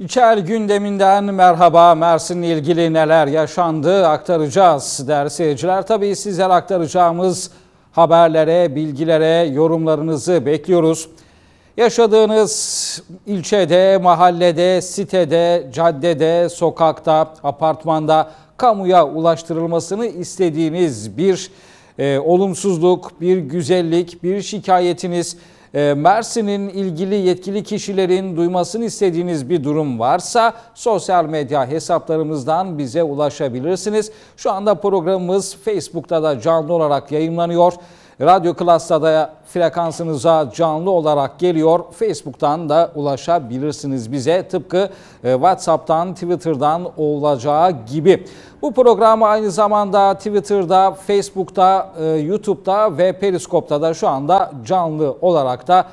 İçer gündeminden merhaba. Mersin'le ilgili neler yaşandı aktaracağız değerli seyirciler. Tabii sizler aktaracağımız haberlere, bilgilere yorumlarınızı bekliyoruz. Yaşadığınız ilçede, mahallede, sitede, caddede, sokakta, apartmanda kamuya ulaştırılmasını istediğiniz bir e, olumsuzluk, bir güzellik, bir şikayetiniz ee, Mersin'in ilgili yetkili kişilerin duymasını istediğiniz bir durum varsa sosyal medya hesaplarımızdan bize ulaşabilirsiniz. Şu anda programımız Facebook'ta da canlı olarak yayınlanıyor. Radyo Klasa'da frekansınıza canlı olarak geliyor. Facebook'tan da ulaşabilirsiniz bize. Tıpkı e, WhatsApp'tan, Twitter'dan olacağı gibi. Bu programı aynı zamanda Twitter'da, Facebook'ta, e, YouTube'da ve Periskop'ta da şu anda canlı olarak da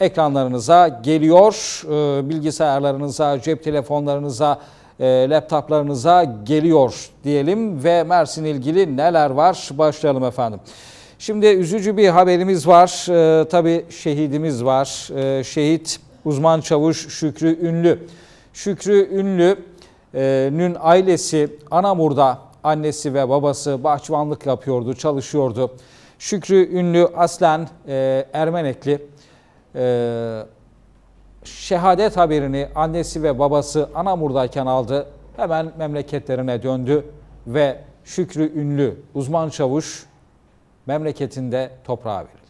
ekranlarınıza geliyor. E, bilgisayarlarınıza, cep telefonlarınıza, laptoplarınıza geliyor diyelim ve Mersin ilgili neler var başlayalım efendim. Şimdi üzücü bir haberimiz var. Ee, tabii şehidimiz var. Ee, şehit uzman çavuş Şükrü Ünlü. Şükrü Ünlü'nün e, ailesi Anamur'da annesi ve babası bahçıvanlık yapıyordu, çalışıyordu. Şükrü Ünlü aslen e, Ermenekli. E, şehadet haberini annesi ve babası Anamur'dayken aldı. Hemen memleketlerine döndü ve Şükrü Ünlü uzman çavuş memleketinde toprağa verildi.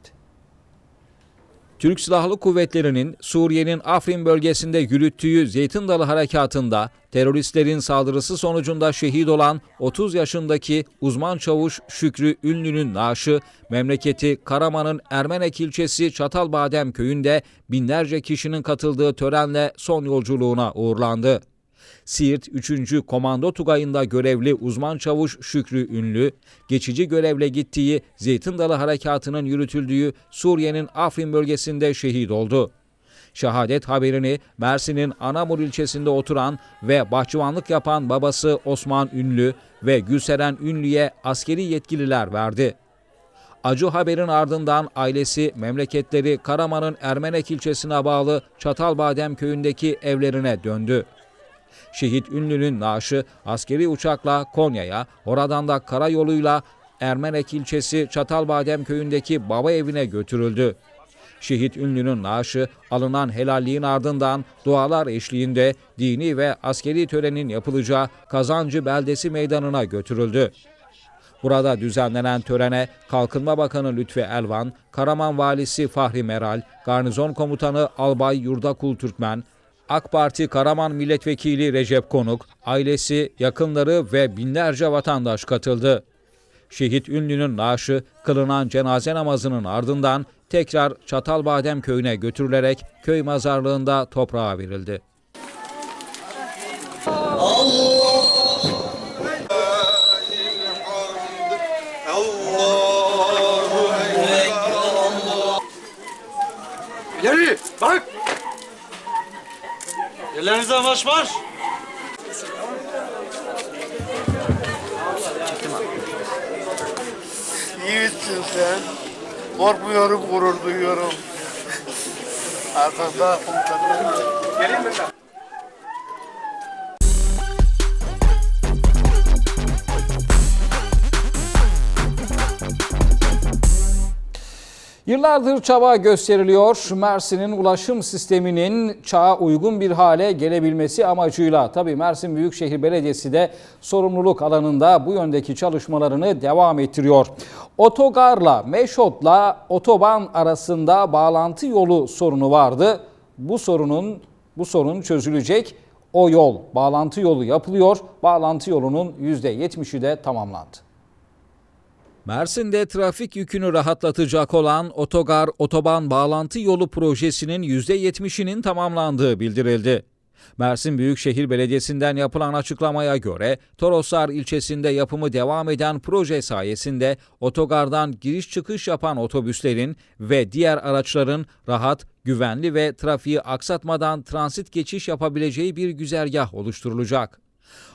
Türk Silahlı Kuvvetleri'nin Suriye'nin Afrin bölgesinde yürüttüğü Zeytin Dalı Harekatı'nda teröristlerin saldırısı sonucunda şehit olan 30 yaşındaki uzman çavuş Şükrü Ünlü'nün naaşı memleketi Karaman'ın Ermenek ilçesi Çatalbadem köyünde binlerce kişinin katıldığı törenle son yolculuğuna uğurlandı. Siirt 3. Komando Tugayı'nda görevli uzman çavuş Şükrü Ünlü, geçici görevle gittiği Zeytin Dalı Harekatı'nın yürütüldüğü Suriye'nin Afrin bölgesinde şehit oldu. Şehadet haberini Mersin'in Anamur ilçesinde oturan ve bahçıvanlık yapan babası Osman Ünlü ve Gülseren Ünlü'ye askeri yetkililer verdi. Acı haberin ardından ailesi memleketleri Karaman'ın Ermenek ilçesine bağlı Çatalbadem köyündeki evlerine döndü. Şehit Ünlü'nün naaşı askeri uçakla Konya'ya, oradan da karayoluyla Ermenek ilçesi Çatalbadem köyündeki baba evine götürüldü. Şehit Ünlü'nün naaşı alınan helalliğin ardından dualar eşliğinde dini ve askeri törenin yapılacağı Kazancı Beldesi Meydanı'na götürüldü. Burada düzenlenen törene Kalkınma Bakanı Lütfi Elvan, Karaman Valisi Fahri Meral, Garnizon Komutanı Albay Yurdakul Türkmen, AK Parti Karaman Milletvekili Recep Konuk, ailesi, yakınları ve binlerce vatandaş katıldı. Şehit Ünlü'nün naaşı kılınan cenaze namazının ardından tekrar Çatalbadem köyüne götürülerek köy mezarlığında toprağa verildi. Allah! Allah! Yeri bak! Ellerinizde amaç var. Yiğitsin sen. Korkmuyorum, gurur duyuyorum. Arkada. daha komutanım. Geleyim mi sen? Yıllardır çaba gösteriliyor. Mersin'in ulaşım sisteminin çağa uygun bir hale gelebilmesi amacıyla tabii Mersin Büyükşehir Belediyesi de sorumluluk alanında bu yöndeki çalışmalarını devam ettiriyor. Otogarla Meşot'la otoban arasında bağlantı yolu sorunu vardı. Bu sorunun bu sorun çözülecek. O yol, bağlantı yolu yapılıyor. Bağlantı yolunun %70'i de tamamlandı. Mersin'de trafik yükünü rahatlatacak olan otogar otoban bağlantı yolu projesinin %70'inin tamamlandığı bildirildi. Mersin Büyükşehir Belediyesi'nden yapılan açıklamaya göre Toroslar ilçesinde yapımı devam eden proje sayesinde otogardan giriş çıkış yapan otobüslerin ve diğer araçların rahat, güvenli ve trafiği aksatmadan transit geçiş yapabileceği bir güzergah oluşturulacak.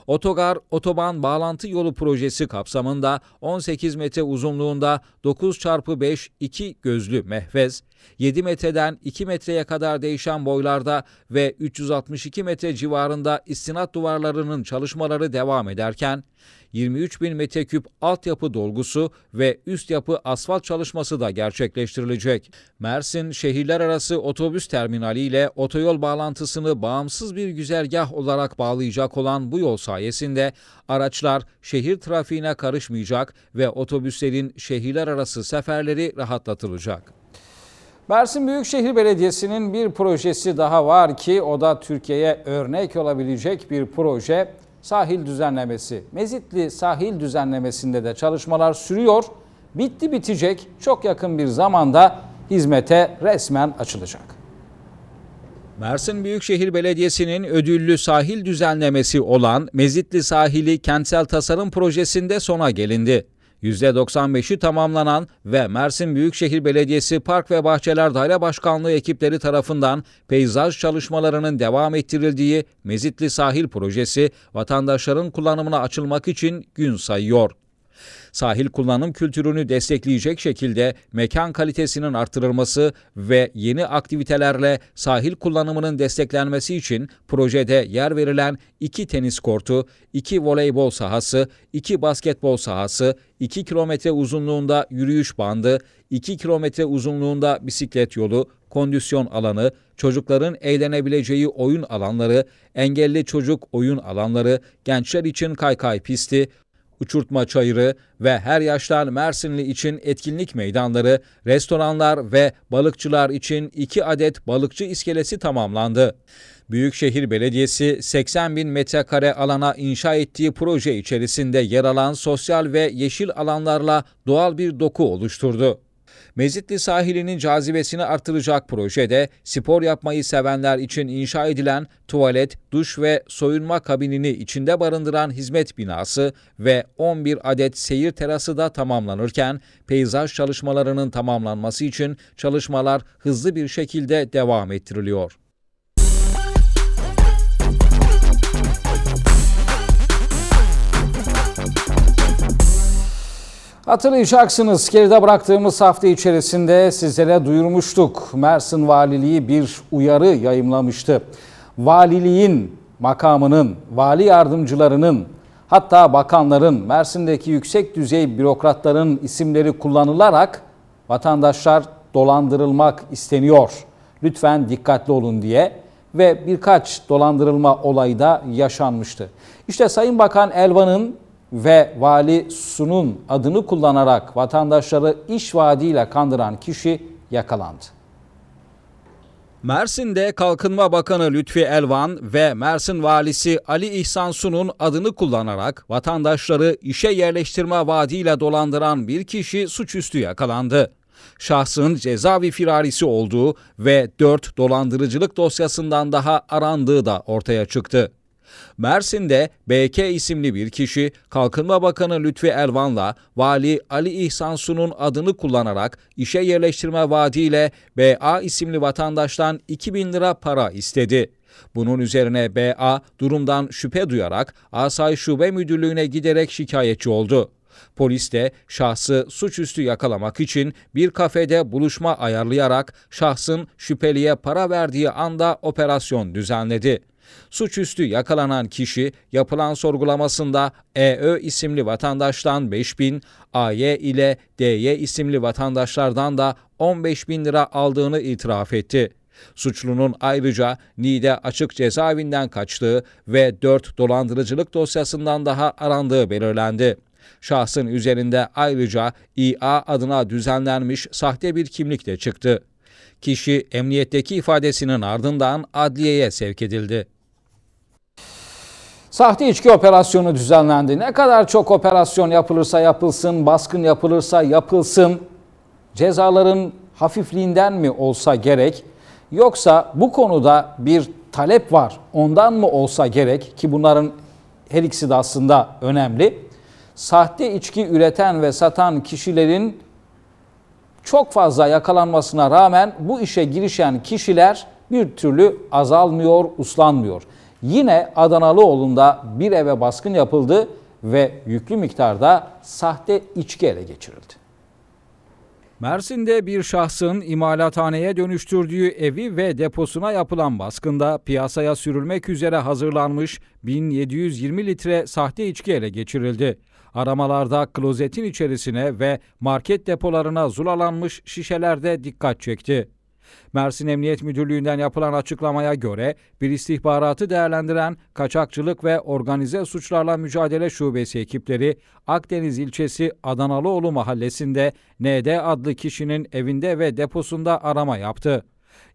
Otogar Otoban Bağlantı Yolu Projesi kapsamında 18 metre uzunluğunda 9 çarpı 5 2 gözlü mehvez, 7 metreden 2 metreye kadar değişen boylarda ve 362 metre civarında istinat duvarlarının çalışmaları devam ederken 23 bin metreküp altyapı dolgusu ve üst yapı asfalt çalışması da gerçekleştirilecek. Mersin şehirler arası otobüs terminali ile otoyol bağlantısını bağımsız bir güzergah olarak bağlayacak olan bu yol sayesinde araçlar şehir trafiğine karışmayacak ve otobüslerin şehirler arası seferleri rahatlatılacak. Mersin Büyükşehir Belediyesi'nin bir projesi daha var ki o da Türkiye'ye örnek olabilecek bir proje sahil düzenlemesi. Mezitli sahil düzenlemesinde de çalışmalar sürüyor. Bitti bitecek çok yakın bir zamanda hizmete resmen açılacak. Mersin Büyükşehir Belediyesi'nin ödüllü sahil düzenlemesi olan Mezitli Sahili Kentsel Tasarım Projesi'nde sona gelindi. %95'i tamamlanan ve Mersin Büyükşehir Belediyesi Park ve Bahçeler Daire Başkanlığı ekipleri tarafından peyzaj çalışmalarının devam ettirildiği Mezitli Sahil Projesi vatandaşların kullanımına açılmak için gün sayıyor sahil kullanım kültürünü destekleyecek şekilde mekan kalitesinin artırılması ve yeni aktivitelerle sahil kullanımının desteklenmesi için projede yer verilen iki tenis kortu, iki voleybol sahası, iki basketbol sahası, 2 kilometre uzunluğunda yürüyüş bandı, 2 kilometre uzunluğunda bisiklet yolu, kondisyon alanı, çocukların eğlenebileceği oyun alanları, engelli çocuk oyun alanları, gençler için kaykay pisti, Uçurtma Çayırı ve her yaştan Mersinli için etkinlik meydanları, restoranlar ve balıkçılar için 2 adet balıkçı iskelesi tamamlandı. Büyükşehir Belediyesi 80 bin metrekare alana inşa ettiği proje içerisinde yer alan sosyal ve yeşil alanlarla doğal bir doku oluşturdu. Mezitli sahilinin cazibesini artıracak projede spor yapmayı sevenler için inşa edilen tuvalet, duş ve soyunma kabinini içinde barındıran hizmet binası ve 11 adet seyir terası da tamamlanırken peyzaj çalışmalarının tamamlanması için çalışmalar hızlı bir şekilde devam ettiriliyor. Hatırlayacaksınız geride bıraktığımız hafta içerisinde sizlere duyurmuştuk. Mersin Valiliği bir uyarı yayımlamıştı. Valiliğin makamının, vali yardımcılarının hatta bakanların, Mersin'deki yüksek düzey bürokratların isimleri kullanılarak vatandaşlar dolandırılmak isteniyor. Lütfen dikkatli olun diye ve birkaç dolandırılma olayı da yaşanmıştı. İşte Sayın Bakan Elvan'ın ve vali sunun adını kullanarak vatandaşları iş vaadiyle kandıran kişi yakalandı. Mersin'de Kalkınma Bakanı Lütfi Elvan ve Mersin Valisi Ali İhsan Sun'un adını kullanarak vatandaşları işe yerleştirme vaadiyle dolandıran bir kişi suçüstü yakalandı. Şahsın cezaevi firarisi olduğu ve 4 dolandırıcılık dosyasından daha arandığı da ortaya çıktı. Mersin'de BK isimli bir kişi Kalkınma Bakanı Lütfi Elvan'la Vali Ali İhsan Su'nun adını kullanarak işe yerleştirme vaadiyle BA isimli vatandaştan 2000 lira para istedi. Bunun üzerine BA durumdan şüphe duyarak Asay Şube Müdürlüğü'ne giderek şikayetçi oldu. Polis de şahsı suçüstü yakalamak için bir kafede buluşma ayarlayarak şahsın şüpheliye para verdiği anda operasyon düzenledi. Suçüstü yakalanan kişi yapılan sorgulamasında EÖ isimli vatandaştan 5 bin, AY ile DY isimli vatandaşlardan da 15 bin lira aldığını itiraf etti. Suçlunun ayrıca Nide açık cezaevinden kaçtığı ve 4 dolandırıcılık dosyasından daha arandığı belirlendi. Şahsın üzerinde ayrıca İA adına düzenlenmiş sahte bir kimlik de çıktı. Kişi emniyetteki ifadesinin ardından adliyeye sevk edildi. Sahte içki operasyonu düzenlendi. Ne kadar çok operasyon yapılırsa yapılsın, baskın yapılırsa yapılsın, cezaların hafifliğinden mi olsa gerek, yoksa bu konuda bir talep var, ondan mı olsa gerek ki bunların her ikisi de aslında önemli. Sahte içki üreten ve satan kişilerin çok fazla yakalanmasına rağmen bu işe girişen kişiler bir türlü azalmıyor, uslanmıyor. Yine Adanalıoğlu'nda bir eve baskın yapıldı ve yüklü miktarda sahte içki ele geçirildi. Mersin'de bir şahsın imalathaneye dönüştürdüğü evi ve deposuna yapılan baskında piyasaya sürülmek üzere hazırlanmış 1720 litre sahte içki ele geçirildi. Aramalarda klozetin içerisine ve market depolarına zulalanmış şişelerde dikkat çekti. Mersin Emniyet Müdürlüğü'nden yapılan açıklamaya göre bir istihbaratı değerlendiren Kaçakçılık ve Organize Suçlarla Mücadele Şubesi ekipleri Akdeniz ilçesi Adanalıoğlu mahallesinde ND adlı kişinin evinde ve deposunda arama yaptı.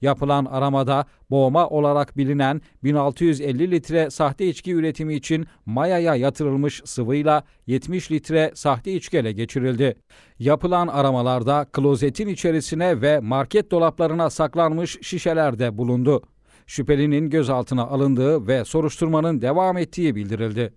Yapılan aramada boğma olarak bilinen 1650 litre sahte içki üretimi için mayaya yatırılmış sıvıyla 70 litre sahte içki ele geçirildi. Yapılan aramalarda klozetin içerisine ve market dolaplarına saklanmış şişeler de bulundu. Şüphelinin gözaltına alındığı ve soruşturmanın devam ettiği bildirildi.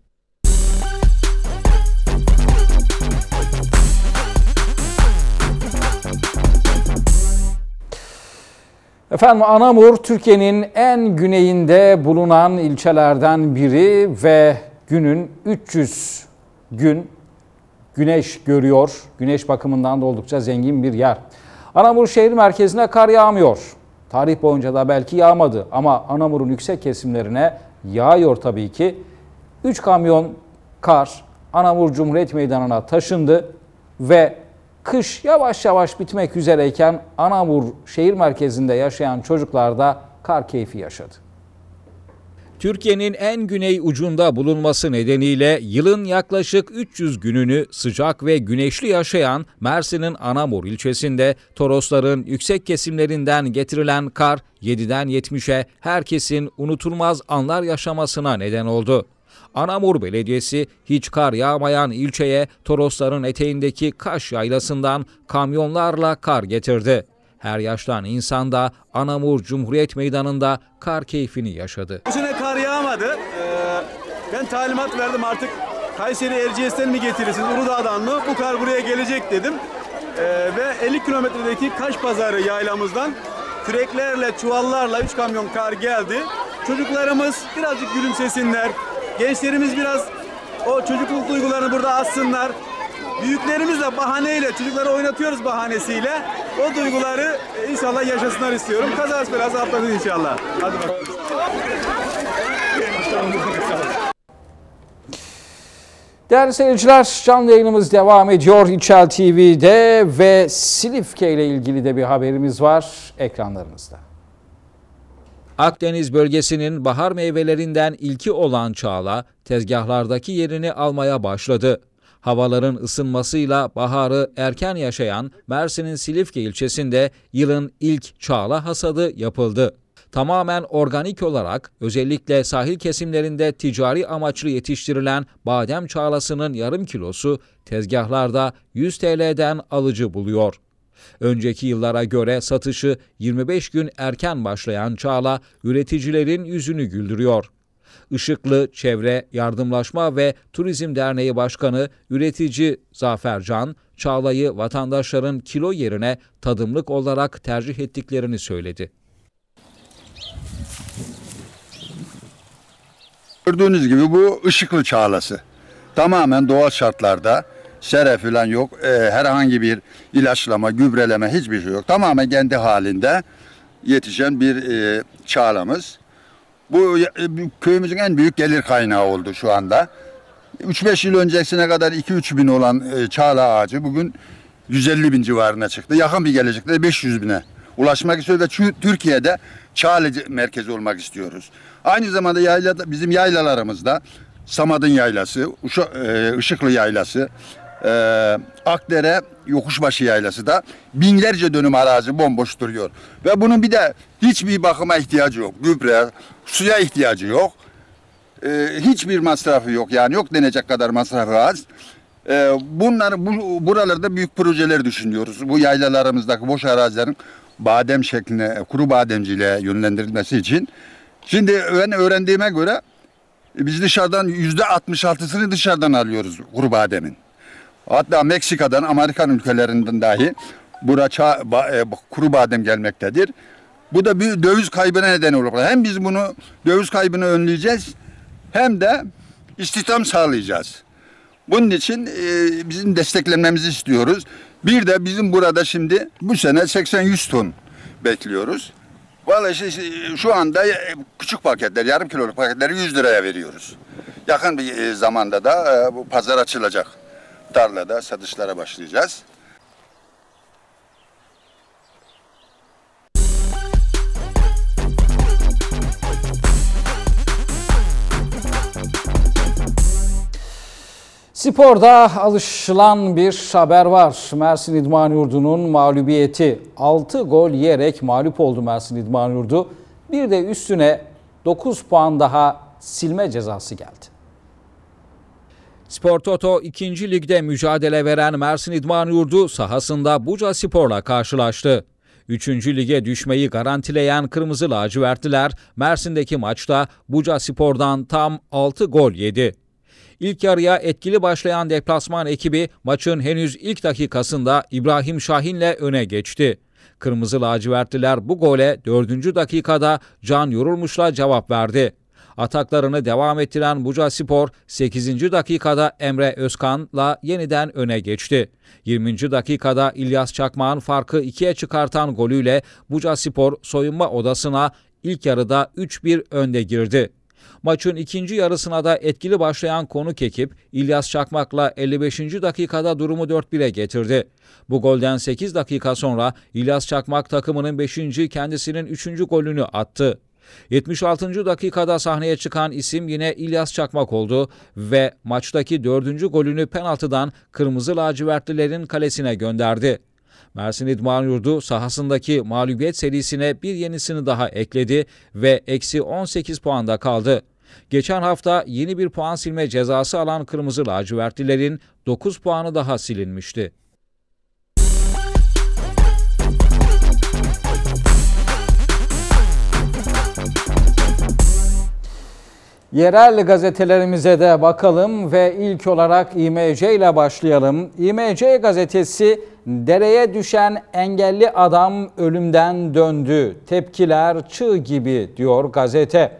Efendim Anamur Türkiye'nin en güneyinde bulunan ilçelerden biri ve günün 300 gün güneş görüyor. Güneş bakımından da oldukça zengin bir yer. Anamur şehir merkezine kar yağmıyor. Tarih boyunca da belki yağmadı ama Anamur'un yüksek kesimlerine yağıyor tabii ki. 3 kamyon kar Anamur Cumhuriyet Meydanı'na taşındı ve Kış yavaş yavaş bitmek üzereyken Anamur şehir merkezinde yaşayan çocuklar da kar keyfi yaşadı. Türkiye'nin en güney ucunda bulunması nedeniyle yılın yaklaşık 300 gününü sıcak ve güneşli yaşayan Mersin'in Anamur ilçesinde Torosların yüksek kesimlerinden getirilen kar 7'den 70'e herkesin unutulmaz anlar yaşamasına neden oldu. Anamur Belediyesi hiç kar yağmayan ilçeye Torosların eteğindeki Kaş Yaylası'ndan kamyonlarla kar getirdi. Her yaştan insan da Anamur Cumhuriyet Meydanı'nda kar keyfini yaşadı. Bu sene kar yağmadı. Ee, ben talimat verdim artık Kayseri Erciyes'ten mi getirirsiniz Uludağ'dan mı? Bu kar buraya gelecek dedim. Ee, ve 50 kilometredeki Kaş Pazarı yaylamızdan küreklerle, çuvallarla 3 kamyon kar geldi. Çocuklarımız birazcık gülümsesinler, Gençlerimiz biraz o çocukluk duygularını burada assınlar. Büyüklerimizle bahaneyle, çocukları oynatıyoruz bahanesiyle. O duyguları e, inşallah yaşasınlar istiyorum. Kazas biraz atlatın inşallah. Hadi bakalım. Değerli seyirciler canlı yayınımız devam ediyor İçel TV'de ve Silifke ile ilgili de bir haberimiz var ekranlarınızda. Akdeniz bölgesinin bahar meyvelerinden ilki olan çağla tezgahlardaki yerini almaya başladı. Havaların ısınmasıyla baharı erken yaşayan Mersin'in Silifke ilçesinde yılın ilk çağla hasadı yapıldı. Tamamen organik olarak özellikle sahil kesimlerinde ticari amaçlı yetiştirilen badem çağlasının yarım kilosu tezgahlarda 100 TL'den alıcı buluyor. Önceki yıllara göre satışı 25 gün erken başlayan Çağla üreticilerin yüzünü güldürüyor. Işıklı Çevre Yardımlaşma ve Turizm Derneği Başkanı üretici Zafer Can, Çağla'yı vatandaşların kilo yerine tadımlık olarak tercih ettiklerini söyledi. Gördüğünüz gibi bu ışıklı çağlası. Tamamen doğal şartlarda şeref falan yok. E, herhangi bir ilaçlama, gübreleme hiçbir şey yok. Tamamen kendi halinde yetişen bir e, çağlamız. Bu e, köyümüzün en büyük gelir kaynağı oldu şu anda. 3-5 yıl öncesine kadar 2-3 bin olan e, çağla ağacı bugün 150 bin civarına çıktı. Yakın bir gelecekte 500 bine ulaşmak istiyoruz ve Türkiye'de çağla merkezi olmak istiyoruz. Aynı zamanda yayla, bizim yaylalarımızda Samad'ın yaylası, Uşa, e, Işıklı yaylası, e, Akdere Yokuşbaşı Yaylası da binlerce dönüm arazi bomboş duruyor. Ve bunun bir de hiçbir bakıma ihtiyacı yok. Gübre, suya ihtiyacı yok. E, hiçbir masrafı yok yani yok denecek kadar masrafı az. E, ee, bunları bu, buralarda büyük projeler düşünüyoruz. Bu yaylalarımızdaki boş arazilerin badem şekline, kuru bademciliğe yönlendirilmesi için. Şimdi ben öğrendiğime göre biz dışarıdan yüzde 66'sını dışarıdan alıyoruz kuru bademin. Hatta Meksika'dan, Amerikan ülkelerinden dahi bura ba, e, kuru badem gelmektedir. Bu da bir döviz kaybına neden olur. Hem biz bunu döviz kaybını önleyeceğiz hem de istihdam sağlayacağız. Bunun için e, bizim desteklenmemizi istiyoruz. Bir de bizim burada şimdi bu sene 80-100 ton bekliyoruz. Valla işte şey, şu anda e, küçük paketler, yarım kiloluk paketleri 100 liraya veriyoruz. Yakın bir e, zamanda da e, bu pazar açılacak tarlada satışlara başlayacağız. Sporda alışılan bir haber var. Mersin İdman Yurdu'nun mağlubiyeti. 6 gol yiyerek mağlup oldu Mersin İdman Yurdu. Bir de üstüne 9 puan daha silme cezası geldi. Spor Toto 2. Lig'de mücadele veren Mersin İdman Yurdu sahasında Buca Spor'la karşılaştı. 3. lige düşmeyi garantileyen Kırmızı Lacivertliler Mersin'deki maçta Buca Spor'dan tam 6 gol yedi. İlk yarıya etkili başlayan deplasman ekibi maçın henüz ilk dakikasında İbrahim Şahin'le öne geçti. Kırmızı lacivertliler bu gole 4. dakikada Can Yorulmuş'la cevap verdi. Ataklarını devam ettiren Buca Spor 8. dakikada Emre Özkan'la yeniden öne geçti. 20. dakikada İlyas Çakmağ'ın farkı 2'ye çıkartan golüyle Buca Spor soyunma odasına ilk yarıda 3-1 önde girdi. Maçın ikinci yarısına da etkili başlayan konuk ekip İlyas Çakmak'la 55. dakikada durumu 4-1'e getirdi. Bu golden 8 dakika sonra İlyas Çakmak takımının 5. kendisinin 3. golünü attı. 76. dakikada sahneye çıkan isim yine İlyas Çakmak oldu ve maçtaki 4. golünü penaltıdan Kırmızı Lacivertlilerin kalesine gönderdi. Mersin İdman Yurdu sahasındaki mağlubiyet serisine bir yenisini daha ekledi ve eksi 18 puanda kaldı. Geçen hafta yeni bir puan silme cezası alan Kırmızı Lacivertlilerin 9 puanı daha silinmişti. Yerel gazetelerimize de bakalım ve ilk olarak İMC ile başlayalım. İMC gazetesi dereye düşen engelli adam ölümden döndü. Tepkiler çığ gibi diyor gazete.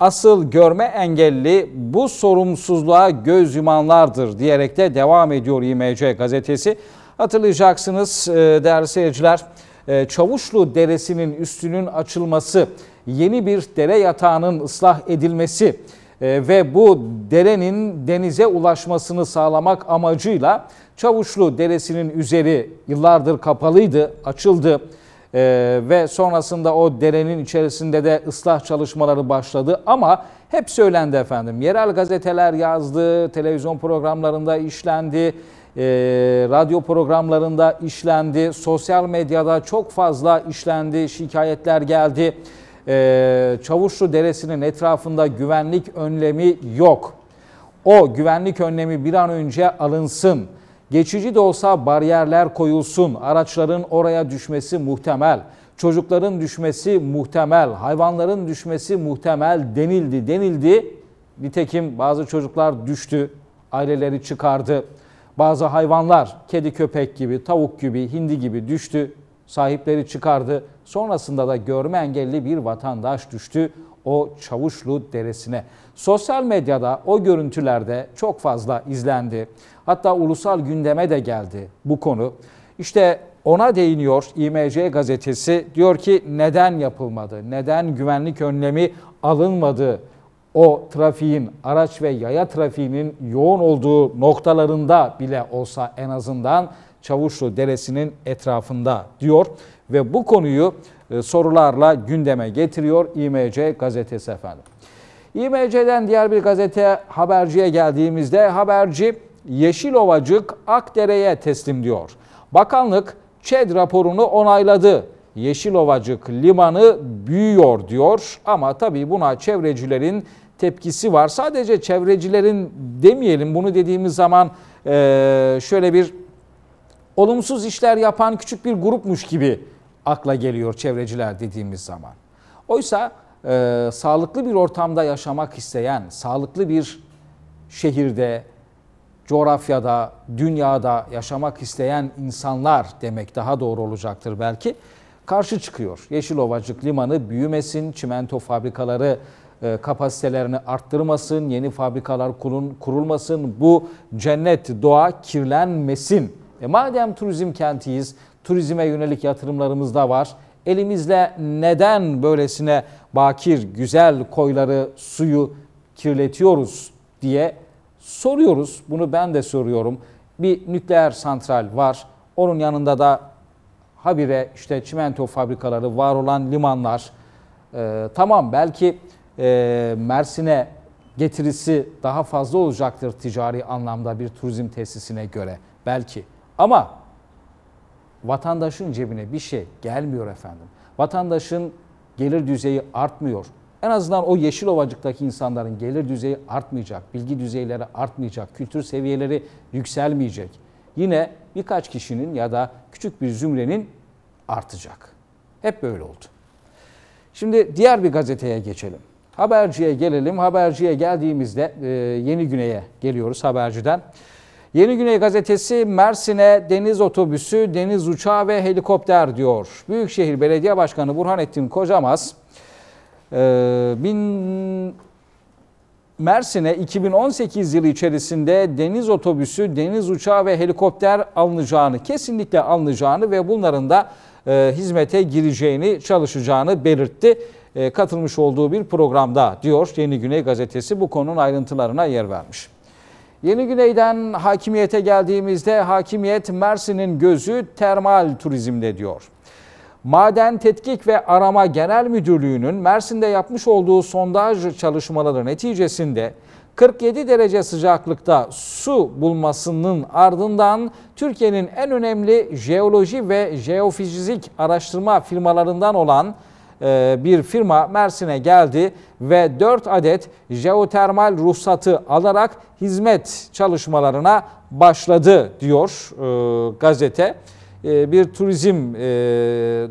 Asıl görme engelli bu sorumsuzluğa göz yumanlardır diyerek de devam ediyor İMC gazetesi. Hatırlayacaksınız e, değerli seyirciler e, Çavuşlu Deresi'nin üstünün açılması yeni bir dere yatağının ıslah edilmesi e, ve bu derenin denize ulaşmasını sağlamak amacıyla Çavuşlu Deresi'nin üzeri yıllardır kapalıydı, açıldı e, ve sonrasında o derenin içerisinde de ıslah çalışmaları başladı ama hep söylendi efendim. Yerel gazeteler yazdı, televizyon programlarında işlendi, e, radyo programlarında işlendi, sosyal medyada çok fazla işlendi, şikayetler geldi e, Çavuşlu Deresi'nin etrafında güvenlik önlemi yok. O güvenlik önlemi bir an önce alınsın. Geçici de olsa bariyerler koyulsun. Araçların oraya düşmesi muhtemel. Çocukların düşmesi muhtemel. Hayvanların düşmesi muhtemel denildi denildi. Nitekim bazı çocuklar düştü. Aileleri çıkardı. Bazı hayvanlar kedi köpek gibi, tavuk gibi, hindi gibi düştü. Sahipleri çıkardı. Sonrasında da görme engelli bir vatandaş düştü o Çavuşlu Deresi'ne. Sosyal medyada o görüntülerde çok fazla izlendi. Hatta ulusal gündeme de geldi bu konu. İşte ona değiniyor İMC gazetesi. Diyor ki neden yapılmadı? Neden güvenlik önlemi alınmadı? O trafiğin, araç ve yaya trafiğinin yoğun olduğu noktalarında bile olsa en azından Çavuşlu Deresi'nin etrafında diyor ve bu konuyu e, sorularla gündeme getiriyor İMC gazetesi efendim. İMC'den diğer bir gazete haberciye geldiğimizde haberci Yeşilovacık Akdere'ye teslim diyor. Bakanlık ÇED raporunu onayladı. Yeşilovacık limanı büyüyor diyor ama tabii buna çevrecilerin tepkisi var. Sadece çevrecilerin demeyelim bunu dediğimiz zaman e, şöyle bir olumsuz işler yapan küçük bir grupmuş gibi akla geliyor çevreciler dediğimiz zaman. Oysa e, sağlıklı bir ortamda yaşamak isteyen, sağlıklı bir şehirde, coğrafyada, dünyada yaşamak isteyen insanlar demek daha doğru olacaktır belki. Karşı çıkıyor. Yeşil Ovacık Limanı büyümesin, çimento fabrikaları e, kapasitelerini arttırmasın, yeni fabrikalar kurulmasın, bu cennet doğa kirlenmesin e madem turizm kentiyiz, turizme yönelik yatırımlarımız da var. Elimizle neden böylesine bakir, güzel koyları, suyu kirletiyoruz diye soruyoruz. Bunu ben de soruyorum. Bir nükleer santral var. Onun yanında da habire işte çimento fabrikaları, var olan limanlar. Ee, tamam belki e, Mersin'e getirisi daha fazla olacaktır ticari anlamda bir turizm tesisine göre. Belki ama vatandaşın cebine bir şey gelmiyor efendim. Vatandaşın gelir düzeyi artmıyor. En azından o yeşil ovacıktaki insanların gelir düzeyi artmayacak, bilgi düzeyleri artmayacak, kültür seviyeleri yükselmeyecek. Yine birkaç kişinin ya da küçük bir zümrenin artacak. Hep böyle oldu. Şimdi diğer bir gazeteye geçelim. Haberciye gelelim. Haberciye geldiğimizde e, yeni güneye geliyoruz haberciden. Yeni Güney Gazetesi Mersin'e deniz otobüsü, deniz uçağı ve helikopter diyor. Büyükşehir Belediye Başkanı Burhanettin Kocamaz, e, bin... Mersin'e 2018 yılı içerisinde deniz otobüsü, deniz uçağı ve helikopter alınacağını, kesinlikle alınacağını ve bunların da e, hizmete gireceğini, çalışacağını belirtti. E, katılmış olduğu bir programda diyor Yeni Güney Gazetesi bu konunun ayrıntılarına yer vermiş. Yeni Güney'den hakimiyete geldiğimizde hakimiyet Mersin'in gözü termal turizmde diyor. Maden Tetkik ve Arama Genel Müdürlüğü'nün Mersin'de yapmış olduğu sondaj çalışmaları neticesinde 47 derece sıcaklıkta su bulmasının ardından Türkiye'nin en önemli jeoloji ve jeofizik araştırma firmalarından olan e, bir firma Mersin'e geldi ve 4 adet jeotermal ruhsatı alarak hizmet çalışmalarına başladı diyor e, gazete e, bir turizm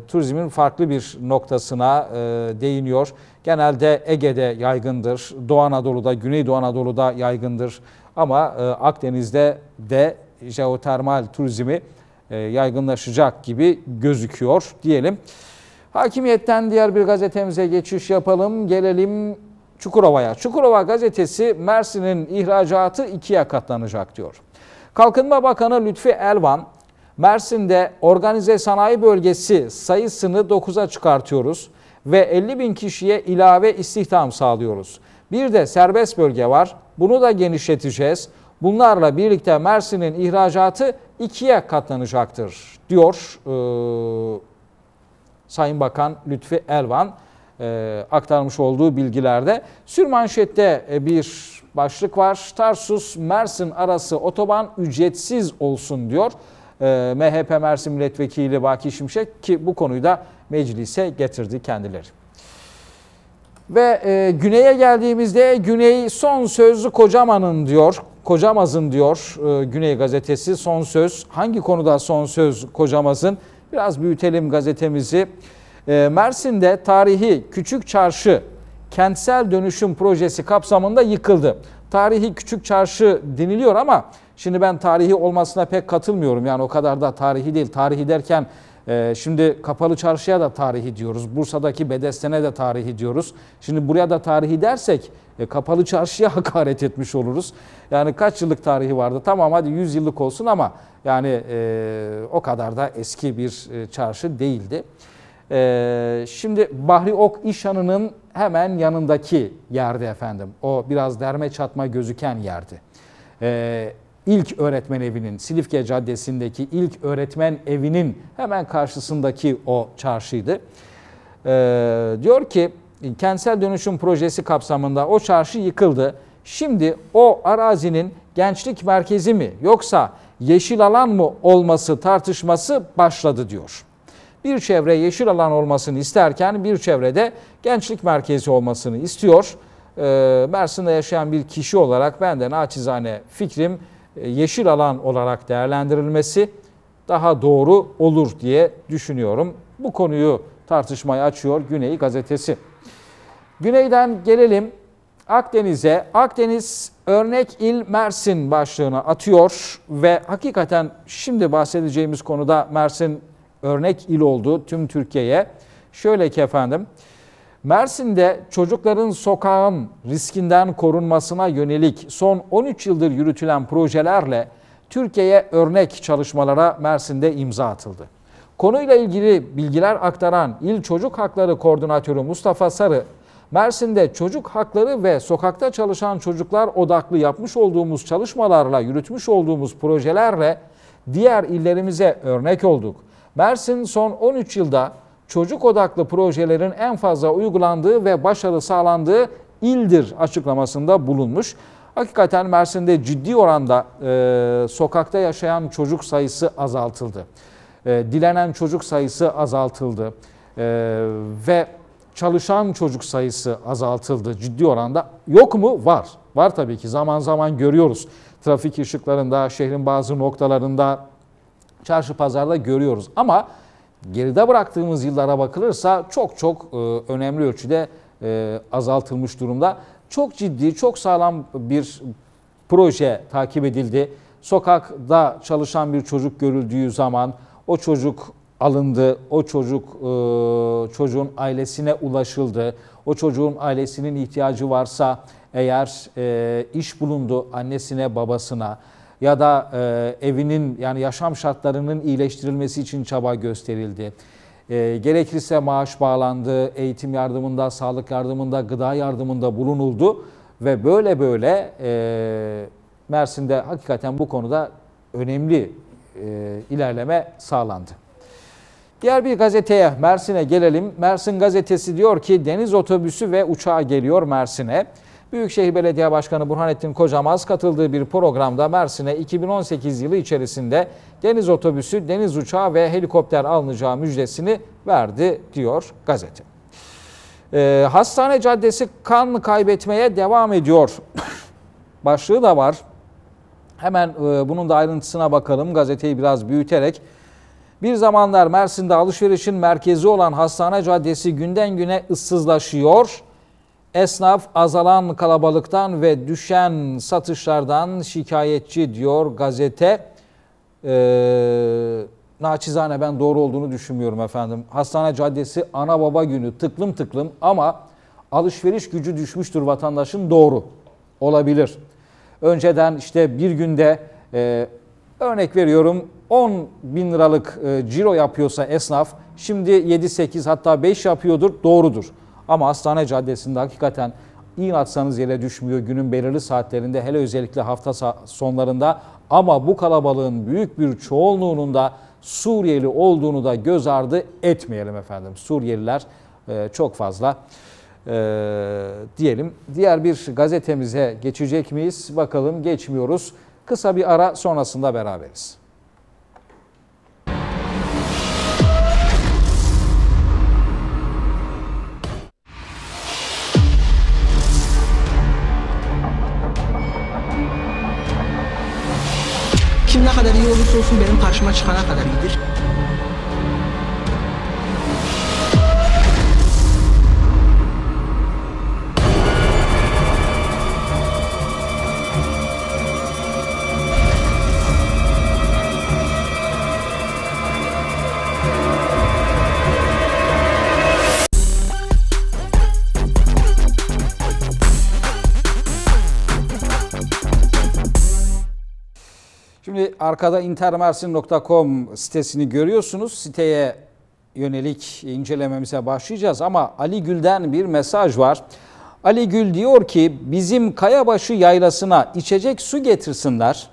turizmin farklı bir noktasına değiniyor. Genelde Ege'de yaygındır, Doğu Anadolu'da, Güneydoğu Anadolu'da yaygındır ama Akdeniz'de de jeotermal turizmi yaygınlaşacak gibi gözüküyor diyelim. Hakimiyetten diğer bir gazetemize geçiş yapalım. Gelelim Çukurova'ya. Çukurova gazetesi Mersin'in ihracatı ikiye katlanacak diyor. Kalkınma Bakanı Lütfi Elvan, Mersin'de organize sanayi bölgesi sayısını 9'a çıkartıyoruz ve 50 bin kişiye ilave istihdam sağlıyoruz. Bir de serbest bölge var, bunu da genişleteceğiz. Bunlarla birlikte Mersin'in ihracatı ikiye katlanacaktır diyor ee, Sayın Bakan Lütfi Elvan e, aktarmış olduğu bilgilerde. Sürmanşette e, bir başlık var. Tarsus Mersin arası otoban ücretsiz olsun diyor. E, MHP Mersin Milletvekili Baki Şimşek ki bu konuyu da meclise getirdi kendileri. Ve e, güneye geldiğimizde güney son sözlü kocamanın diyor. Kocamaz'ın diyor e, Güney Gazetesi son söz. Hangi konuda son söz Kocamaz'ın? Biraz büyütelim gazetemizi. Ee, Mersin'de tarihi Küçük Çarşı kentsel dönüşüm projesi kapsamında yıkıldı. Tarihi Küçük Çarşı deniliyor ama şimdi ben tarihi olmasına pek katılmıyorum. Yani o kadar da tarihi değil. Tarihi derken e, şimdi Kapalı Çarşı'ya da tarihi diyoruz. Bursa'daki Bedesten'e de tarihi diyoruz. Şimdi buraya da tarihi dersek e, Kapalı Çarşı'ya hakaret etmiş oluruz. Yani kaç yıllık tarihi vardı? Tamam hadi 100 yıllık olsun ama yani e, o kadar da eski bir e, çarşı değildi. E, şimdi Bahri Ok İşhanı'nın hemen yanındaki yerde efendim. O biraz derme çatma gözüken yerdi. E, ilk öğretmen evinin, Silifke Caddesi'ndeki ilk öğretmen evinin hemen karşısındaki o çarşıydı. E, diyor ki kentsel dönüşüm projesi kapsamında o çarşı yıkıldı. Şimdi o arazinin gençlik merkezi mi yoksa yeşil alan mı olması tartışması başladı diyor. Bir çevre yeşil alan olmasını isterken bir çevrede gençlik merkezi olmasını istiyor. Ee, Mersin'de yaşayan bir kişi olarak benden naçizane fikrim e, yeşil alan olarak değerlendirilmesi daha doğru olur diye düşünüyorum. Bu konuyu tartışmaya açıyor Güney Gazetesi. Güney'den gelelim Akdeniz'e. Akdeniz örnek il Mersin başlığını atıyor ve hakikaten şimdi bahsedeceğimiz konuda Mersin örnek il oldu tüm Türkiye'ye. Şöyle ki efendim, Mersin'de çocukların sokağın riskinden korunmasına yönelik son 13 yıldır yürütülen projelerle Türkiye'ye örnek çalışmalara Mersin'de imza atıldı. Konuyla ilgili bilgiler aktaran İl Çocuk Hakları Koordinatörü Mustafa Sarı, Mersin'de çocuk hakları ve sokakta çalışan çocuklar odaklı yapmış olduğumuz çalışmalarla, yürütmüş olduğumuz projelerle diğer illerimize örnek olduk. Mersin son 13 yılda çocuk odaklı projelerin en fazla uygulandığı ve başarı sağlandığı ildir açıklamasında bulunmuş. Hakikaten Mersin'de ciddi oranda e, sokakta yaşayan çocuk sayısı azaltıldı. E, dilenen çocuk sayısı azaltıldı. E, ve çalışan çocuk sayısı azaltıldı ciddi oranda. Yok mu? Var. Var tabii ki zaman zaman görüyoruz. Trafik ışıklarında, şehrin bazı noktalarında, çarşı pazarda görüyoruz. Ama geride bıraktığımız yıllara bakılırsa çok çok e, önemli ölçüde e, azaltılmış durumda. Çok ciddi, çok sağlam bir proje takip edildi. Sokakta çalışan bir çocuk görüldüğü zaman o çocuk alındı. O çocuk e, çocuğun ailesine ulaşıldı. O çocuğun ailesinin ihtiyacı varsa eğer e, iş bulundu annesine babasına ya da e, evinin yani yaşam şartlarının iyileştirilmesi için çaba gösterildi. E, gerekirse maaş bağlandı, eğitim yardımında, sağlık yardımında, gıda yardımında bulunuldu ve böyle böyle e, Mersin'de hakikaten bu konuda önemli e, ilerleme sağlandı. Diğer bir gazeteye Mersin'e gelelim. Mersin gazetesi diyor ki deniz otobüsü ve uçağı geliyor Mersin'e. Büyükşehir Belediye Başkanı Burhanettin Kocamaz katıldığı bir programda Mersin'e 2018 yılı içerisinde deniz otobüsü, deniz uçağı ve helikopter alınacağı müjdesini verdi diyor gazete. Ee, hastane caddesi kan kaybetmeye devam ediyor. Başlığı da var. Hemen e, bunun da ayrıntısına bakalım gazeteyi biraz büyüterek. Bir zamanlar Mersin'de alışverişin merkezi olan Hastane Caddesi günden güne ıssızlaşıyor. Esnaf azalan kalabalıktan ve düşen satışlardan şikayetçi diyor gazete. Ee, naçizane ben doğru olduğunu düşünmüyorum efendim. Hastane Caddesi ana baba günü tıklım tıklım ama alışveriş gücü düşmüştür vatandaşın doğru olabilir. Önceden işte bir günde e, örnek veriyorum 10 bin liralık e, ciro yapıyorsa esnaf şimdi 7-8 hatta 5 yapıyordur doğrudur. Ama hastane caddesinde hakikaten iğne atsanız yere düşmüyor günün belirli saatlerinde hele özellikle hafta sonlarında ama bu kalabalığın büyük bir çoğunluğunun da Suriyeli olduğunu da göz ardı etmeyelim efendim. Suriyeliler e, çok fazla e, diyelim. Diğer bir gazetemize geçecek miyiz? Bakalım geçmiyoruz. Kısa bir ara sonrasında beraberiz. ne kadar iyi olursa olsun benim karşıma çıkana kadar iyidir. arkada intermersin.com sitesini görüyorsunuz. Siteye yönelik incelememize başlayacağız ama Ali Gül'den bir mesaj var. Ali Gül diyor ki bizim Kayabaşı yaylasına içecek su getirsinler.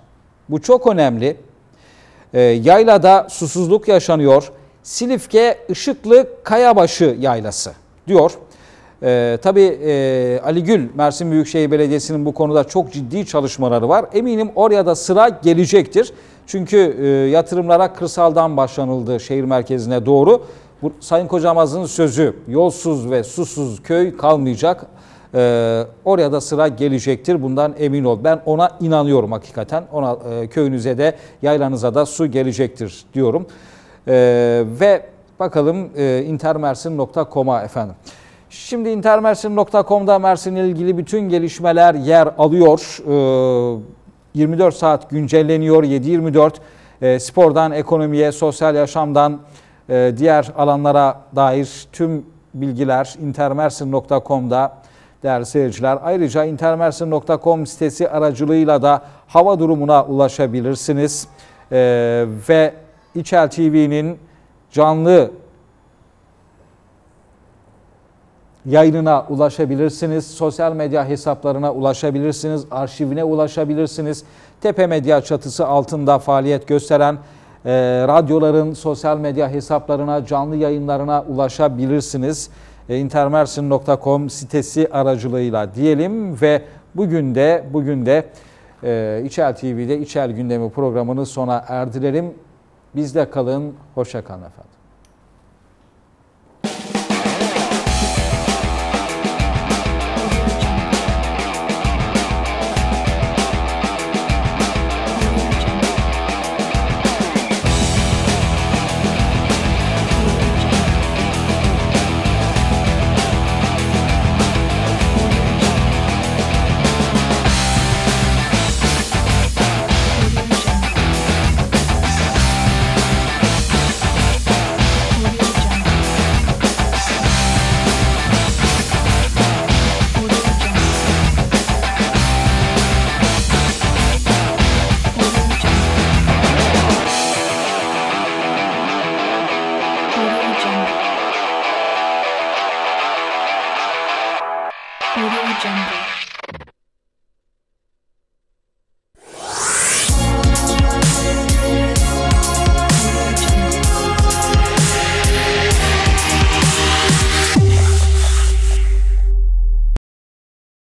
Bu çok önemli. Ee, yaylada susuzluk yaşanıyor. Silifke Işıklı Kayabaşı yaylası diyor. Ee, tabii e, Ali Gül Mersin Büyükşehir Belediyesi'nin bu konuda çok ciddi çalışmaları var. Eminim oraya da sıra gelecektir. Çünkü e, yatırımlara kırsaldan başlanıldı şehir merkezine doğru. Bu, Sayın Kocamaz'ın sözü yolsuz ve susuz köy kalmayacak. Ee, oraya da sıra gelecektir. Bundan emin ol. Ben ona inanıyorum hakikaten. Ona e, köyünüze de yaylanıza da su gelecektir diyorum. Ee, ve bakalım e, intermersin.com'a efendim. Şimdi intermersin.com'da Mersin ile ilgili bütün gelişmeler yer alıyor. 24 ee, saat güncelleniyor. 7-24 ee, spordan ekonomiye, sosyal yaşamdan e, diğer alanlara dair tüm bilgiler intermersin.com'da değerli seyirciler. Ayrıca intermersin.com sitesi aracılığıyla da hava durumuna ulaşabilirsiniz. Ee, ve İçel TV'nin canlı yayınına ulaşabilirsiniz. Sosyal medya hesaplarına ulaşabilirsiniz. Arşivine ulaşabilirsiniz. Tepe Medya çatısı altında faaliyet gösteren e, radyoların sosyal medya hesaplarına, canlı yayınlarına ulaşabilirsiniz. E, intermersin.com sitesi aracılığıyla diyelim ve bugün de bugün de e, İçel TV'de İçel Gündemi programını sona erdirelim. Bizde kalın, hoşça kalın efendim.